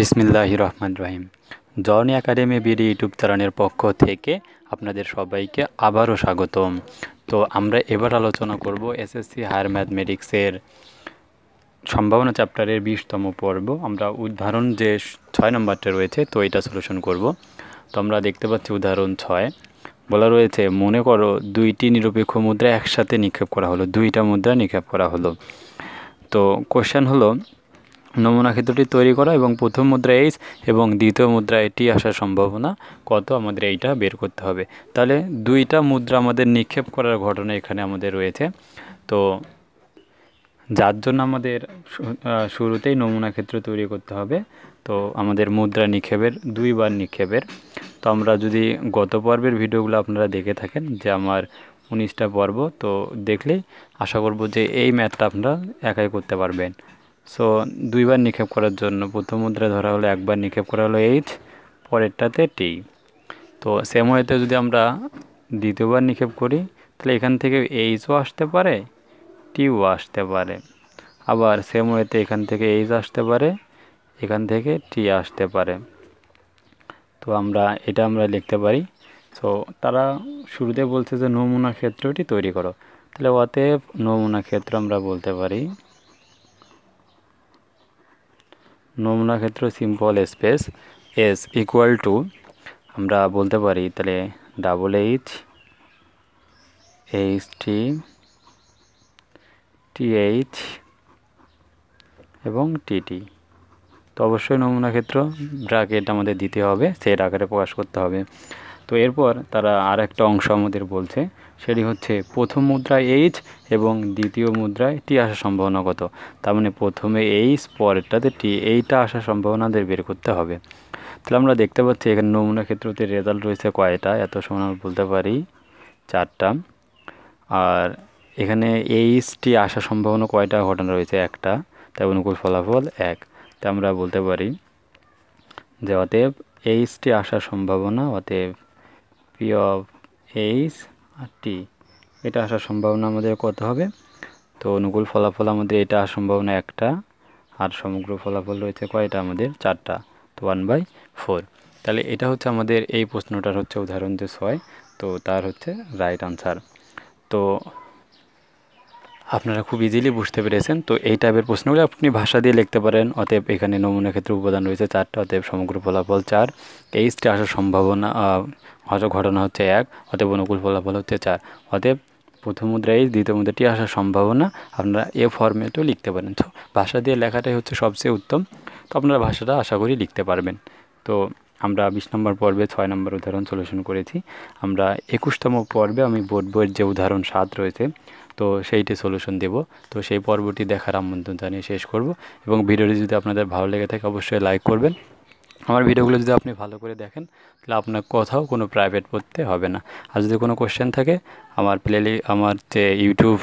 বিসমিল্লাহ রহমান রহিম জর্নি একাডেমি বিডি ইউটিউব চ্যানেলের পক্ষ থেকে আপনাদের সবাইকে আবারও স্বাগতম তো আমরা এবার আলোচনা করব এসএসসি হায়ার ম্যাথমেটিক্সের সম্ভাবনা চ্যাপ্টারের বিশতম পর্ব আমরা উদাহরণ যে ছয় নম্বরটা রয়েছে তো এটা সলিউশন করব তো আমরা দেখতে পাচ্ছি উদাহরণ ছয় বলা রয়েছে মনে করো দুইটি নিরপেক্ষ মুদ্রা একসাথে নিক্ষেপ করা হলো দুইটা মুদ্রা নিক্ষেপ করা হলো তো কোশ্চেন হলো নমুনা ক্ষেত্রটি তৈরি করা এবং প্রথম মুদ্রা এইচ এবং দ্বিতীয় মুদ্রা এটি আসার সম্ভাবনা কত আমাদের এইটা বের করতে হবে তাহলে দুইটা মুদ্রা আমাদের নিক্ষেপ করার ঘটনা এখানে আমাদের রয়েছে তো যার জন্য আমাদের শুরুতেই নমুনা ক্ষেত্র তৈরি করতে হবে তো আমাদের মুদ্রা নিক্ষেপের দুইবার নিক্ষেপের তো আমরা যদি গত পর্বের ভিডিওগুলো আপনারা দেখে থাকেন যে আমার উনিশটা পর্ব তো দেখলেই আশা করব যে এই ম্যাথটা আপনারা একাই করতে পারবেন সো দুইবার নিক্ষেপ করার জন্য প্রথম মুদ্রা ধরা হলো একবার নিক্ষেপ করা হলো এইচ পরেরটাতে টি তো সেম ওয়েতে যদি আমরা দ্বিতীয়বার নিক্ষেপ করি তাহলে এখান থেকে এইচও আসতে পারে টিও আসতে পারে আবার সেম ওয়েতে এখান থেকে এইচ আসতে পারে এখান থেকে টি আসতে পারে তো আমরা এটা আমরা লিখতে পারি সো তারা শুরুতে বলছে যে নমুনা ক্ষেত্রটি তৈরি করো তাহলে অতএব নমুনা ক্ষেত্র আমরা বলতে পারি নমুনা ক্ষেত্র simple space S equal to আমরা বলতে পারি তাহলে double H H T TH এবং টিটি তো অবশ্যই নমুনা ক্ষেত্র ব্রাকেট আমাদের দিতে হবে সেই আকারে প্রকাশ করতে হবে তো এরপর তারা আর একটা অংশ আমাদের বলছে সেটি হচ্ছে প্রথম মুদ্রায় এইচ এবং দ্বিতীয় মুদ্রায় টি আসার সম্ভাবনা কত তার মানে প্রথমে এইচ পরেরটাতে টি এইটা আসার সম্ভাবনাদের বের করতে হবে তাহলে আমরা দেখতে পাচ্ছি এখানে নমুনা ক্ষেত্রতে রেজাল্ট রয়েছে কয়টা এত সময় বলতে পারি চারটা আর এখানে এইচটি আসার সম্ভাবনা কয়টা ঘটনা রয়েছে একটা তাই অনুকূল মানে ফলাফল এক তা আমরা বলতে পারি যে অতএব এইচটি আসার সম্ভাবনা অতএব পি অফ এইচ আর টি এটা আসার সম্ভাবনা আমাদের কত হবে তো অনুকূল ফলাফল আমাদের এটা আসার সম্ভাবনা একটা আর সমগ্র ফলাফল রয়েছে কয়টা আমাদের চারটা তো ওয়ান বাই ফোর তাহলে এটা হচ্ছে আমাদের এই প্রশ্নটার হচ্ছে উদাহরণ যে ছয় তো তার হচ্ছে রাইট আনসার তো আপনারা খুব ইজিলি বুঝতে পেরেছেন তো এই টাইপের প্রশ্নগুলো আপনি ভাষা দিয়ে লিখতে পারেন অতএব এখানে নমুনা ক্ষেত্রে উপাদান রয়েছে চারটা অতএব সমগ্র ফলাফল চার এইচটি আসার সম্ভাবনা ঘটনা হচ্ছে এক অতএব অনুকূল ফলাফল হচ্ছে চার অতএব প্রথম মুদ্রা এই দ্বিতীয় মুদ্রাটি আসার সম্ভাবনা আপনারা এ ফর্মেটও লিখতে পারেন তো ভাষা দিয়ে লেখাটাই হচ্ছে সবচেয়ে উত্তম তো আপনারা ভাষাটা আশা করি লিখতে পারবেন তো আমরা বিশ নম্বর পর্বে ছয় নম্বর উদাহরণ সলিউশন করেছি আমরা একুশতম পর্বে আমি বোর্ড বইয়ের যে উদাহরণ সাত রয়েছে তো সেইটি সলিউশন দেব তো সেই পর্বটি দেখার আমন্ত্রণ জানিয়ে শেষ করব এবং ভিডিওটি যদি আপনাদের ভালো লেগে থাকে অবশ্যই লাইক করবেন আমার ভিডিওগুলো যদি আপনি ভালো করে দেখেন তাহলে আপনার কোথাও কোনো প্রাইভেট পড়তে হবে না আর যদি কোনো কোশ্চেন থাকে আমার প্লেলি আমার যে ইউটিউব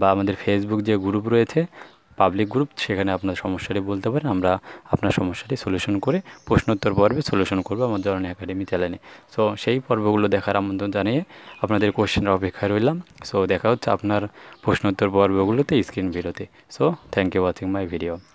বা আমাদের ফেসবুক যে গ্রুপ রয়েছে পাবলিক গ্রুপ সেখানে আপনার সমস্যাটি বলতে পারেন আমরা আপনার সমস্যাটি সলিউশন করে প্রশ্নোত্তর পর্বে সলিউশন করবো আমাদের অনেক একাডেমি চ্যানেলে সো সেই পর্বগুলো দেখার আমন্ত্রণ জানিয়ে আপনাদের কোশ্চেনের অপেক্ষায় রইলাম সো দেখা হচ্ছে আপনার প্রশ্নোত্তর পর্বগুলোতে স্ক্রিন ভিডিওতে so thank you watching my video